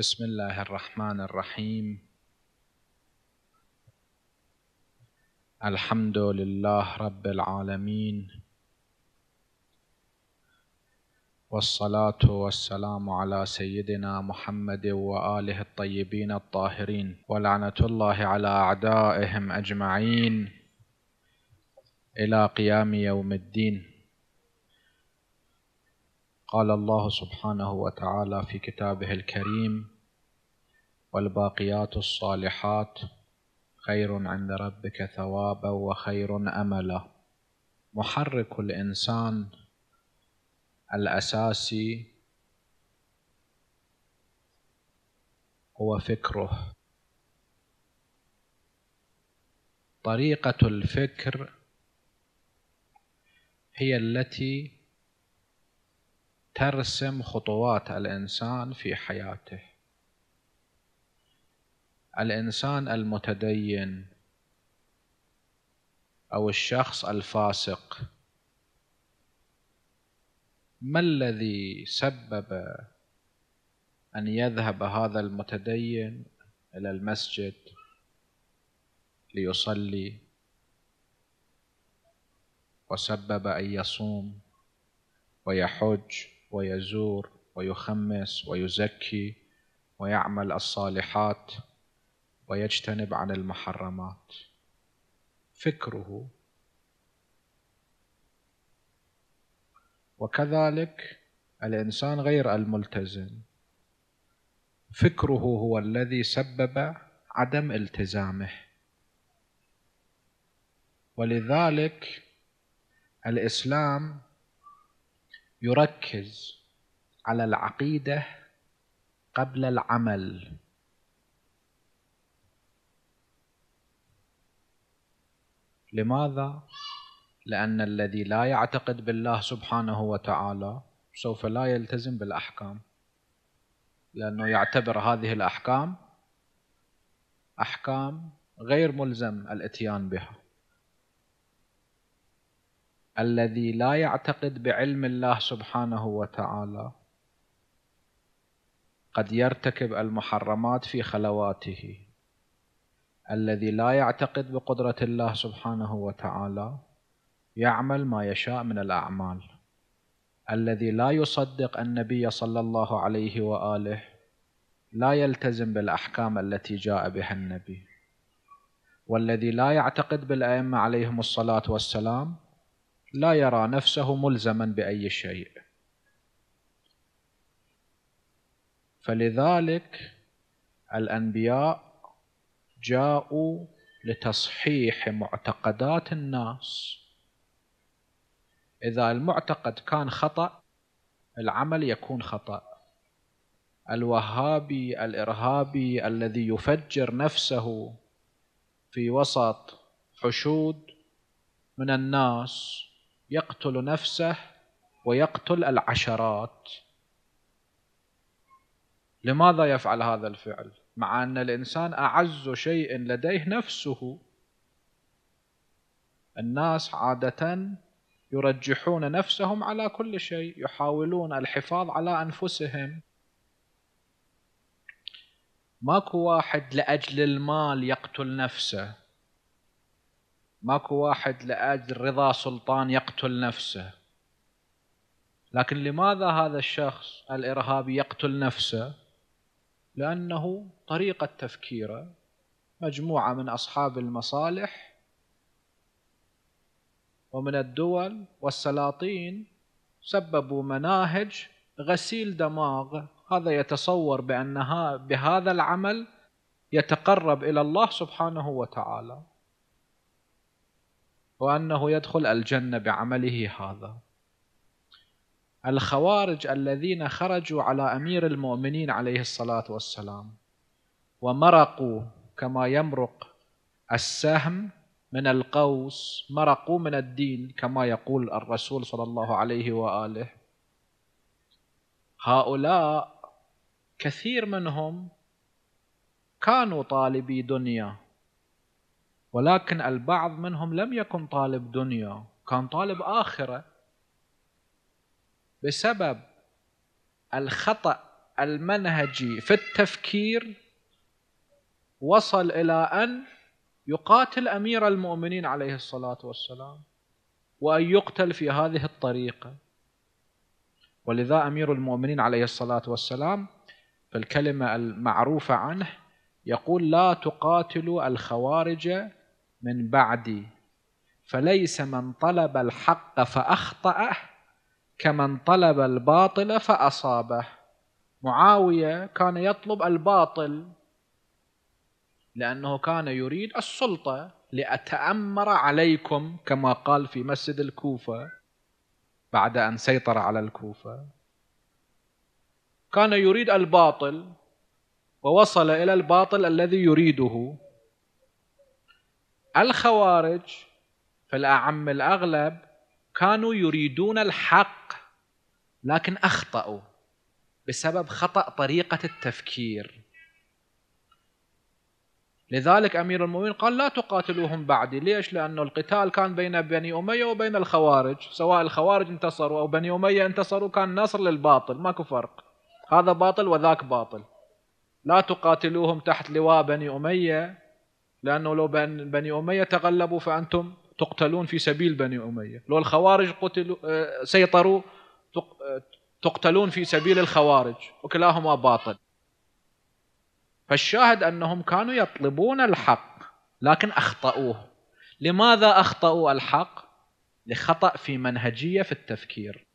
بسم الله الرحمن الرحيم الحمد لله رب العالمين والصلاه والسلام على سيدنا محمد واله الطيبين الطاهرين ولعنه الله على اعدائهم اجمعين الى قيام يوم الدين قال الله سبحانه وتعالى في كتابه الكريم والباقيات الصالحات خير عند ربك ثوابا وخير املا محرك الانسان الاساسي هو فكره طريقه الفكر هي التي ترسم خطوات الإنسان في حياته الإنسان المتدين أو الشخص الفاسق ما الذي سبب أن يذهب هذا المتدين إلى المسجد ليصلي وسبب أن يصوم ويحج ويزور ويخمس ويزكي ويعمل الصالحات ويجتنب عن المحرمات فكره وكذلك الانسان غير الملتزم فكره هو الذي سبب عدم التزامه ولذلك الاسلام يركز على العقيدة قبل العمل لماذا؟ لأن الذي لا يعتقد بالله سبحانه وتعالى سوف لا يلتزم بالأحكام لأنه يعتبر هذه الأحكام أحكام غير ملزم الاتيان بها الذي لا يعتقد بعلم الله سبحانه وتعالى قد يرتكب المحرمات في خلواته الذي لا يعتقد بقدرة الله سبحانه وتعالى يعمل ما يشاء من الأعمال الذي لا يصدق النبي صلى الله عليه وآله لا يلتزم بالأحكام التي جاء بها النبي والذي لا يعتقد بالأئمة عليهم الصلاة والسلام لا يرى نفسه ملزما بأي شيء فلذلك الأنبياء جاءوا لتصحيح معتقدات الناس إذا المعتقد كان خطأ العمل يكون خطأ الوهابي الإرهابي الذي يفجر نفسه في وسط حشود من الناس يقتل نفسه ويقتل العشرات لماذا يفعل هذا الفعل مع أن الإنسان أعز شيء لديه نفسه الناس عادة يرجحون نفسهم على كل شيء يحاولون الحفاظ على أنفسهم ماكو واحد لأجل المال يقتل نفسه ماكو واحد لأجل رضا سلطان يقتل نفسه لكن لماذا هذا الشخص الإرهابي يقتل نفسه لأنه طريقة تفكيره مجموعة من أصحاب المصالح ومن الدول والسلاطين سببوا مناهج غسيل دماغ هذا يتصور بأنها بهذا العمل يتقرب إلى الله سبحانه وتعالى وأنه يدخل الجنة بعمله هذا الخوارج الذين خرجوا على أمير المؤمنين عليه الصلاة والسلام ومرقوا كما يمرق السهم من القوس مرقوا من الدين كما يقول الرسول صلى الله عليه وآله هؤلاء كثير منهم كانوا طالبي دنيا ولكن البعض منهم لم يكن طالب دنيا كان طالب آخرة بسبب الخطأ المنهجي في التفكير وصل إلى أن يقاتل أمير المؤمنين عليه الصلاة والسلام وأن يقتل في هذه الطريقة ولذا أمير المؤمنين عليه الصلاة والسلام في الكلمة المعروفة عنه يقول لا تقاتلوا الخوارج من بعدي فليس من طلب الحق فأخطأه كمن طلب الباطل فأصابه معاوية كان يطلب الباطل لأنه كان يريد السلطة لأتأمر عليكم كما قال في مسجد الكوفة بعد أن سيطر على الكوفة كان يريد الباطل ووصل إلى الباطل الذي يريده الخوارج في الأعم الأغلب كانوا يريدون الحق لكن أخطأوا بسبب خطأ طريقة التفكير لذلك أمير المؤمنين قال لا تقاتلوهم بعدي ليش؟ لأنه القتال كان بين بني أمية وبين الخوارج سواء الخوارج انتصروا أو بني أمية انتصروا كان نصر للباطل ماكو فرق هذا باطل وذاك باطل لا تقاتلوهم تحت لواء بني أمية لأنه لو بني أمية تغلبوا فأنتم تقتلون في سبيل بني أمية لو الخوارج قتلوا آه، سيطروا تقتلون في سبيل الخوارج وكلاهما باطل فالشاهد أنهم كانوا يطلبون الحق لكن أخطأوه لماذا أخطأوا الحق؟ لخطأ في منهجية في التفكير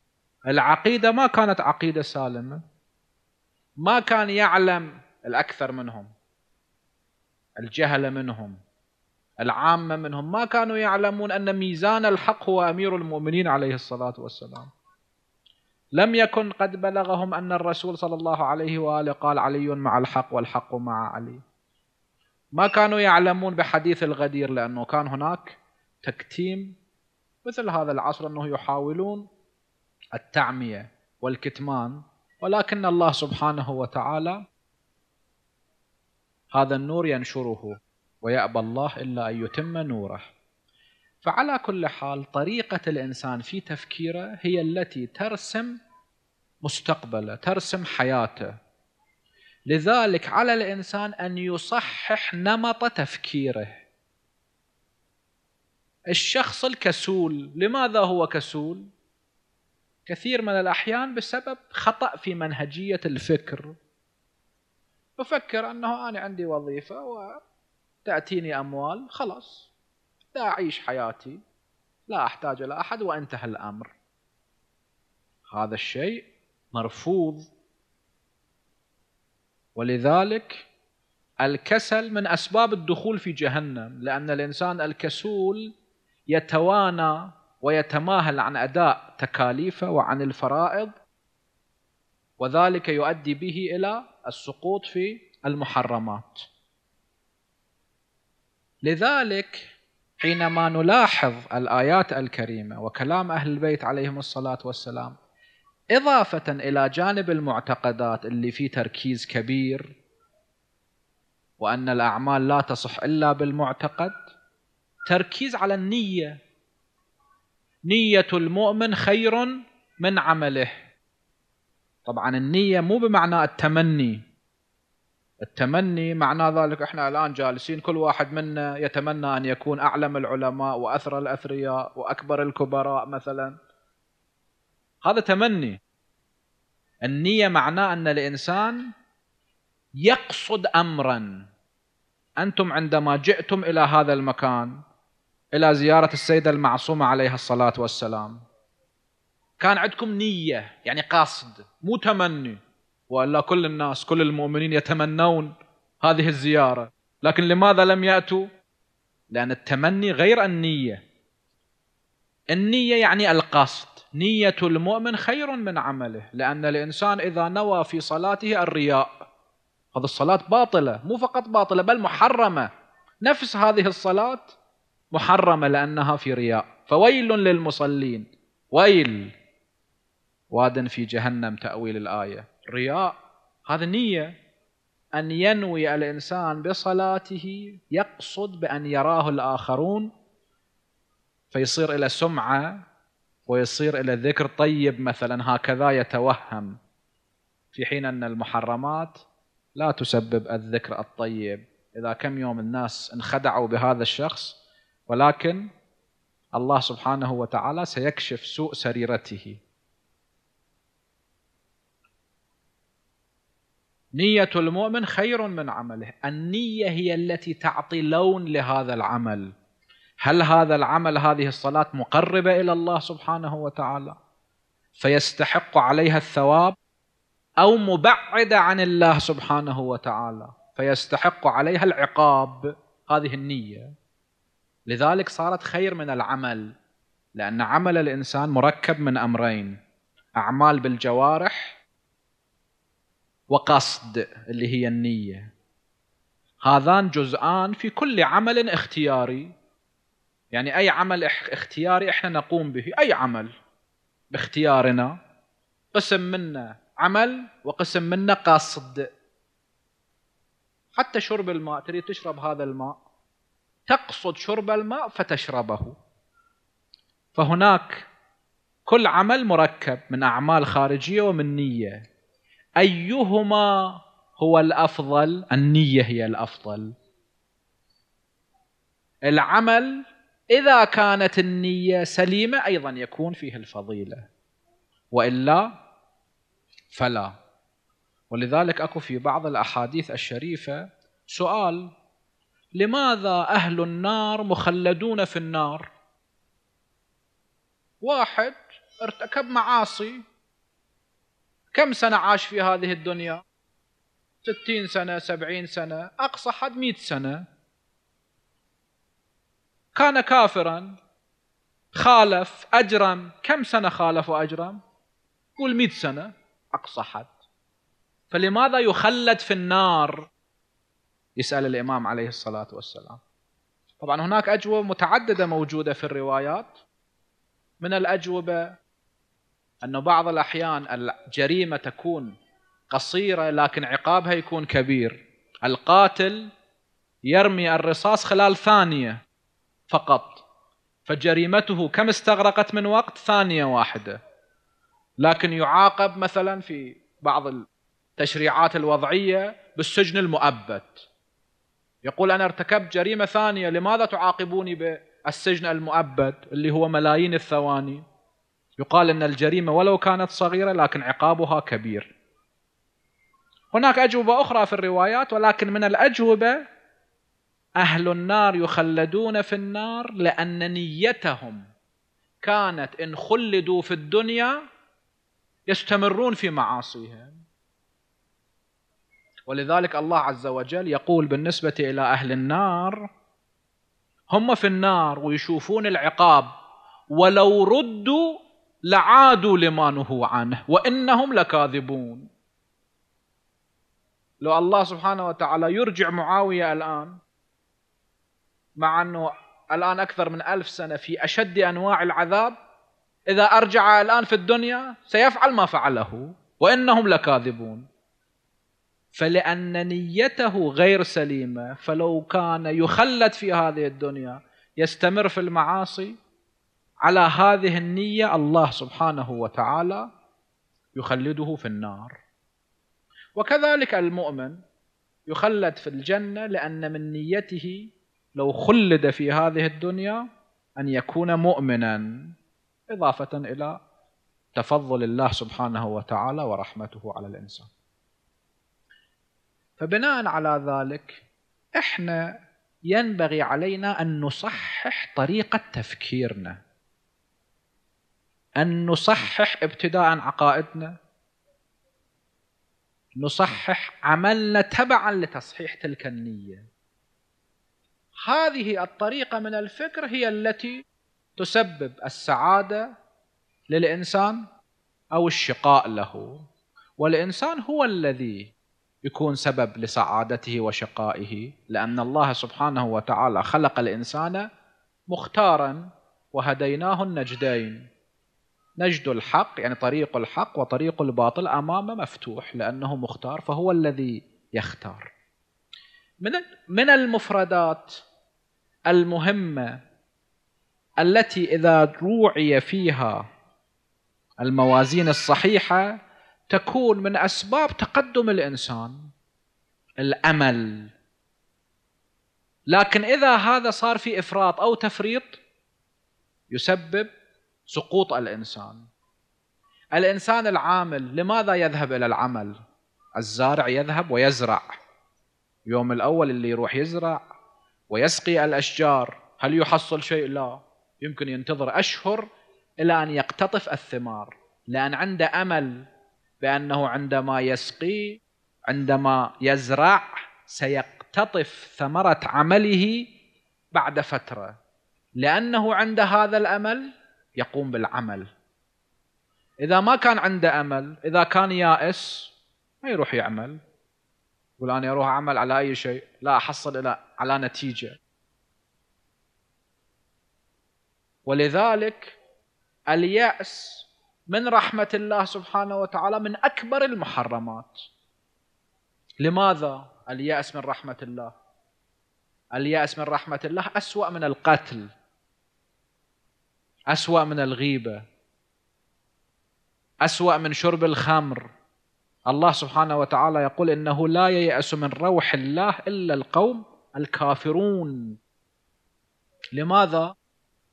العقيدة ما كانت عقيدة سالمة ما كان يعلم الأكثر منهم الجهل منهم العامة منهم ما كانوا يعلمون أن ميزان الحق هو أمير المؤمنين عليه الصلاة والسلام لم يكن قد بلغهم أن الرسول صلى الله عليه وآله قال علي مع الحق والحق مع علي ما كانوا يعلمون بحديث الغدير لأنه كان هناك تكتيم مثل هذا العصر أنه يحاولون التعمية والكتمان ولكن الله سبحانه وتعالى هذا النور ينشره ويأبى الله إلا أن يتم نوره فعلى كل حال طريقة الإنسان في تفكيره هي التي ترسم مستقبله ترسم حياته لذلك على الإنسان أن يصحح نمط تفكيره الشخص الكسول لماذا هو كسول؟ كثير من الأحيان بسبب خطأ في منهجية الفكر أفكر أنه أنا عندي وظيفة وتأتيني أموال خلاص لا أعيش حياتي لا أحتاج إلى أحد وانتهى الأمر هذا الشيء مرفوض ولذلك الكسل من أسباب الدخول في جهنم لأن الإنسان الكسول يتوانى ويتماهل عن أداء تكاليفه وعن الفرائض وذلك يؤدي به إلى السقوط في المحرمات لذلك حينما نلاحظ الآيات الكريمة وكلام أهل البيت عليهم الصلاة والسلام إضافة إلى جانب المعتقدات اللي فيه تركيز كبير وأن الأعمال لا تصح إلا بالمعتقد تركيز على النية نية المؤمن خير من عمله طبعا النية مو بمعنى التمني التمني معنى ذلك احنا الان جالسين كل واحد منا يتمنى ان يكون اعلم العلماء واثرى الاثرياء واكبر الكبراء مثلا هذا تمني النية معناه ان الانسان يقصد امرا انتم عندما جئتم الى هذا المكان الى زياره السيده المعصومه عليها الصلاه والسلام كان عندكم نية يعني قصد مو تمني وإلا كل الناس كل المؤمنين يتمنون هذه الزيارة لكن لماذا لم يأتوا لأن التمني غير النية النية يعني القصد نية المؤمن خير من عمله لأن الإنسان إذا نوى في صلاته الرياء هذه الصلاة باطلة مو فقط باطلة بل محرمة نفس هذه الصلاة محرمة لأنها في رياء فويل للمصلين ويل واد في جهنم تأويل الآية رياء هذا النية أن ينوي الإنسان بصلاته يقصد بأن يراه الآخرون فيصير إلى سمعة ويصير إلى ذكر طيب مثلا هكذا يتوهم في حين أن المحرمات لا تسبب الذكر الطيب إذا كم يوم الناس انخدعوا بهذا الشخص ولكن الله سبحانه وتعالى سيكشف سوء سريرته نية المؤمن خير من عمله النية هي التي تعطي لون لهذا العمل هل هذا العمل هذه الصلاة مقربة إلى الله سبحانه وتعالى فيستحق عليها الثواب أو مبعدة عن الله سبحانه وتعالى فيستحق عليها العقاب هذه النية لذلك صارت خير من العمل لأن عمل الإنسان مركب من أمرين أعمال بالجوارح وقصد اللي هي النية هذان جزءان في كل عمل اختياري يعني أي عمل اختياري احنا نقوم به أي عمل باختيارنا قسم منا عمل وقسم منا قصد حتى شرب الماء تريد تشرب هذا الماء تقصد شرب الماء فتشربه فهناك كل عمل مركب من أعمال خارجية ومن نية أيهما هو الأفضل النية هي الأفضل العمل إذا كانت النية سليمة أيضا يكون فيه الفضيلة وإلا فلا ولذلك أكو في بعض الأحاديث الشريفة سؤال لماذا أهل النار مخلدون في النار واحد ارتكب معاصي كم سنة عاش في هذه الدنيا ستين سنة سبعين سنة أقصى حد مئة سنة كان كافرا خالف أجرم كم سنة خالف وأجرم قول مئة سنة أقصى حد فلماذا يخلد في النار يسأل الإمام عليه الصلاة والسلام طبعا هناك أجوبة متعددة موجودة في الروايات من الأجوبة أنه بعض الأحيان الجريمة تكون قصيرة لكن عقابها يكون كبير القاتل يرمي الرصاص خلال ثانية فقط فجريمته كم استغرقت من وقت ثانية واحدة لكن يعاقب مثلا في بعض التشريعات الوضعية بالسجن المؤبد يقول أنا ارتكبت جريمة ثانية لماذا تعاقبوني بالسجن المؤبد اللي هو ملايين الثواني يقال أن الجريمة ولو كانت صغيرة لكن عقابها كبير هناك أجوبة أخرى في الروايات ولكن من الأجوبة أهل النار يخلدون في النار لأن نيتهم كانت إن خلدوا في الدنيا يستمرون في معاصيهم ولذلك الله عز وجل يقول بالنسبة إلى أهل النار هم في النار ويشوفون العقاب ولو ردوا لعادوا لما نهوا عنه وانهم لكاذبون لو الله سبحانه وتعالى يرجع معاويه الان مع انه الان اكثر من ألف سنه في اشد انواع العذاب اذا ارجع الان في الدنيا سيفعل ما فعله وانهم لكاذبون فلان نيته غير سليمه فلو كان يخلد في هذه الدنيا يستمر في المعاصي على هذه النية الله سبحانه وتعالى يخلده في النار وكذلك المؤمن يخلد في الجنة لأن من نيته لو خلد في هذه الدنيا أن يكون مؤمنا إضافة إلى تفضل الله سبحانه وتعالى ورحمته على الإنسان فبناء على ذلك احنا ينبغي علينا أن نصحح طريقة تفكيرنا أن نصحح ابتداء عقائدنا نصحح عملنا تبعا لتصحيح تلك النية هذه الطريقة من الفكر هي التي تسبب السعادة للإنسان أو الشقاء له والإنسان هو الذي يكون سبب لسعادته وشقائه لأن الله سبحانه وتعالى خلق الإنسان مختارا وهديناه النجدين نجد الحق يعني طريق الحق وطريق الباطل امامه مفتوح لانه مختار فهو الذي يختار من من المفردات المهمه التي اذا روعي فيها الموازين الصحيحه تكون من اسباب تقدم الانسان الامل لكن اذا هذا صار في افراط او تفريط يسبب سقوط الانسان الانسان العامل لماذا يذهب الى العمل الزارع يذهب ويزرع يوم الاول اللي يروح يزرع ويسقي الاشجار هل يحصل شيء لا يمكن ينتظر اشهر الى ان يقتطف الثمار لان عنده امل بانه عندما يسقي عندما يزرع سيقتطف ثمره عمله بعد فتره لانه عند هذا الامل يقوم بالعمل إذا ما كان عنده أمل إذا كان يائس ما يروح يعمل يقول أنا أروح أعمل على أي شيء لا أحصل إلى على نتيجة ولذلك اليأس من رحمة الله سبحانه وتعالى من أكبر المحرمات لماذا اليأس من رحمة الله اليأس من رحمة الله أسوأ من القتل أسوأ من الغيبة أسوأ من شرب الخمر الله سبحانه وتعالى يقول إنه لا ييأس من روح الله إلا القوم الكافرون لماذا؟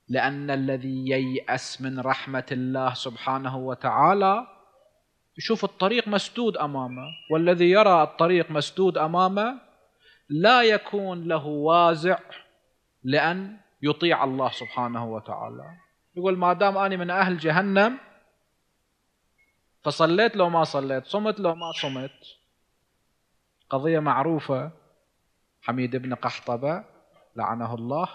لأن الذي ييأس من رحمة الله سبحانه وتعالى يشوف الطريق مسدود أمامه والذي يرى الطريق مسدود أمامه لا يكون له وازع لأن يطيع الله سبحانه وتعالى يقول ما دام أنا من أهل جهنم فصليت لو ما صليت صمت لو ما صمت قضية معروفة حميد بن قحطبة لعنه الله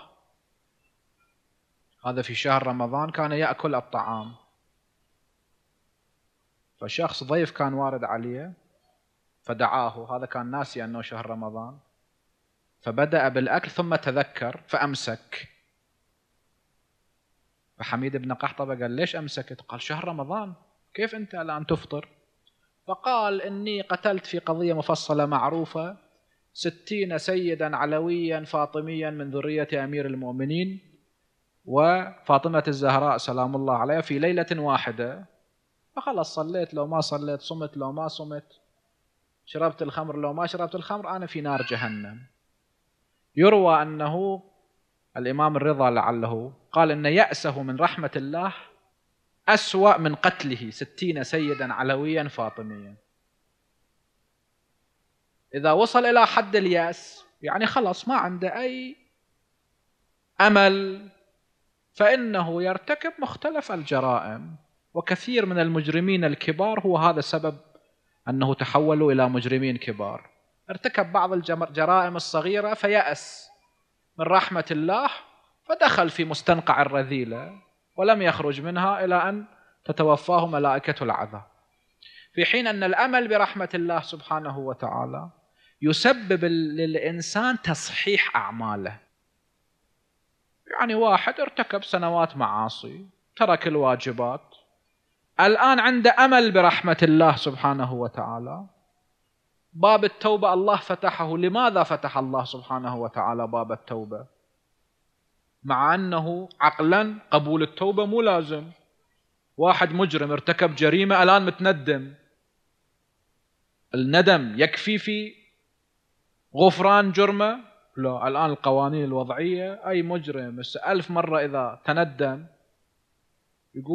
هذا في شهر رمضان كان يأكل الطعام فشخص ضيف كان وارد عليه فدعاه هذا كان ناسي أنه شهر رمضان فبدأ بالأكل ثم تذكر فأمسك وحميد بن قحطبة قال ليش أمسكت قال شهر رمضان كيف أنت الآن تفطر فقال إني قتلت في قضية مفصلة معروفة ستين سيدا علويا فاطميا من ذرية أمير المؤمنين وفاطمة الزهراء سلام الله عليها في ليلة واحدة فخلص صليت لو ما صليت صمت لو ما صمت شربت الخمر لو ما شربت الخمر أنا في نار جهنم يروى أنه الإمام الرضا لعله قال إن يأسه من رحمة الله أسوأ من قتله ستين سيدا علويا فاطميا إذا وصل إلى حد اليأس يعني خلاص ما عنده أي أمل فإنه يرتكب مختلف الجرائم وكثير من المجرمين الكبار هو هذا السبب أنه تحولوا إلى مجرمين كبار ارتكب بعض الجرائم الصغيرة فيأس من رحمة الله فدخل في مستنقع الرذيلة ولم يخرج منها إلى أن تتوفاه ملائكة العذاب في حين أن الأمل برحمة الله سبحانه وتعالى يسبب للإنسان تصحيح أعماله يعني واحد ارتكب سنوات معاصي ترك الواجبات الآن عنده أمل برحمة الله سبحانه وتعالى باب التوبة الله فتحه لماذا فتح الله سبحانه وتعالى باب التوبة مع أنه عقلا قبول التوبة مو لازم واحد مجرم ارتكب جريمة الآن متندم الندم يكفي في غفران جرمه لا الآن القوانين الوضعية أي مجرم ألف مرة إذا تندم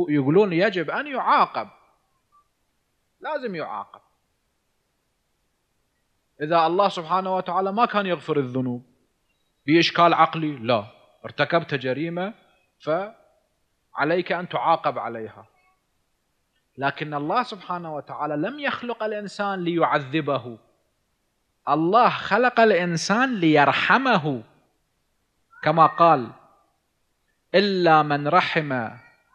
يقولون يجب أن يعاقب لازم يعاقب إذا الله سبحانه وتعالى ما كان يغفر الذنوب بإشكال عقلي لا ارتكبت جريمة فعليك أن تعاقب عليها لكن الله سبحانه وتعالى لم يخلق الإنسان ليعذبه الله خلق الإنسان ليرحمه كما قال إلا من رحم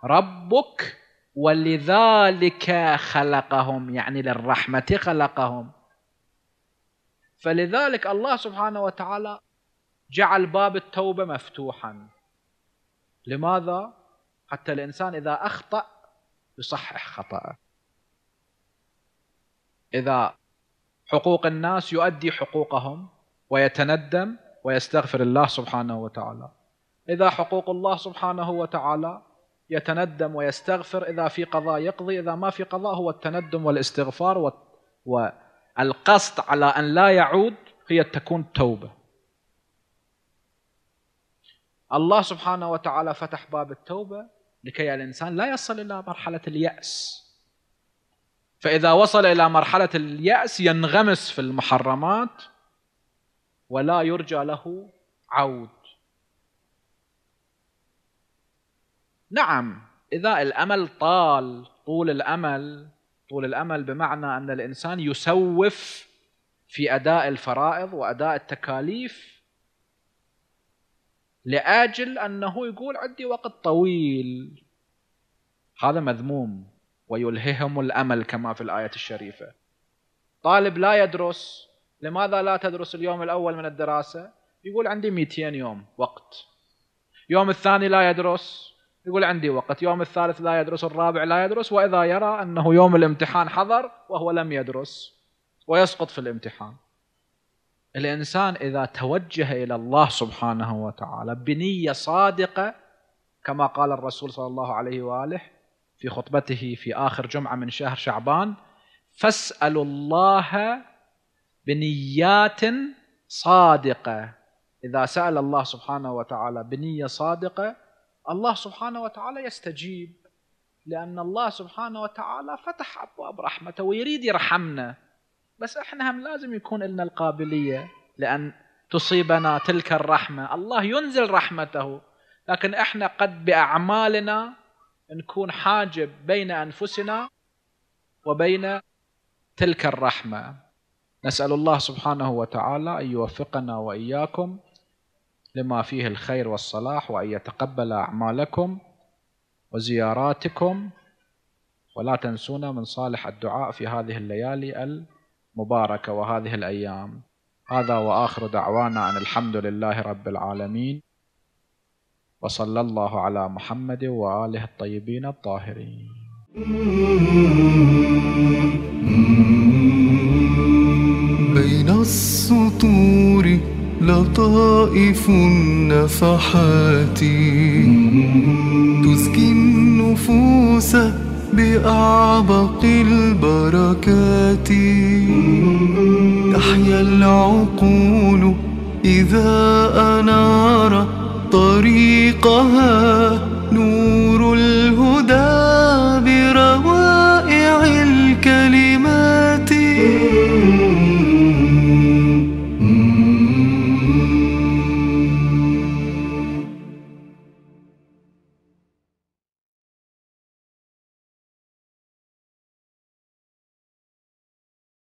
ربك ولذلك خلقهم يعني للرحمة خلقهم فلذلك الله سبحانه وتعالى جعل باب التوبة مفتوحا لماذا؟ حتى الإنسان إذا أخطأ يصحح خطأه إذا حقوق الناس يؤدي حقوقهم ويتندم ويستغفر الله سبحانه وتعالى إذا حقوق الله سبحانه وتعالى يتندم ويستغفر إذا في قضاء يقضي إذا ما في قضاء هو التندم والاستغفار والقصد على أن لا يعود هي تكون توبة الله سبحانه وتعالى فتح باب التوبة لكي الإنسان لا يصل إلى مرحلة اليأس فإذا وصل إلى مرحلة اليأس ينغمس في المحرمات ولا يرجى له عود نعم إذا الأمل طال طول الأمل طول الأمل بمعنى أن الإنسان يسوف في أداء الفرائض وأداء التكاليف لأجل أنه يقول عندي وقت طويل هذا مذموم ويلههم الأمل كما في الآية الشريفة طالب لا يدرس لماذا لا تدرس اليوم الأول من الدراسة يقول عندي 200 يوم وقت يوم الثاني لا يدرس يقول عندي وقت يوم الثالث لا يدرس الرابع لا يدرس وإذا يرى أنه يوم الامتحان حضر وهو لم يدرس ويسقط في الامتحان الإنسان إذا توجه إلى الله سبحانه وتعالى بنية صادقة كما قال الرسول صلى الله عليه وآله في خطبته في آخر جمعة من شهر شعبان فاسألوا الله بنيات صادقة إذا سأل الله سبحانه وتعالى بنية صادقة الله سبحانه وتعالى يستجيب لأن الله سبحانه وتعالى فتح أبواب رحمته ويريد يرحمنا بس احنا هم لازم يكون لنا القابليه لان تصيبنا تلك الرحمه، الله ينزل رحمته لكن احنا قد باعمالنا نكون حاجب بين انفسنا وبين تلك الرحمه. نسال الله سبحانه وتعالى ان يوفقنا واياكم لما فيه الخير والصلاح وان يتقبل اعمالكم وزياراتكم ولا تنسونا من صالح الدعاء في هذه الليالي ال مباركة وهذه الأيام هذا وآخر دعوانا أن الحمد لله رب العالمين وصلى الله على محمد وآله الطيبين الطاهرين بين السطور لطائف النفحات تزكي النفوس بأعبق البركات تحيا العقول إذا أنار طريقها نور الهدى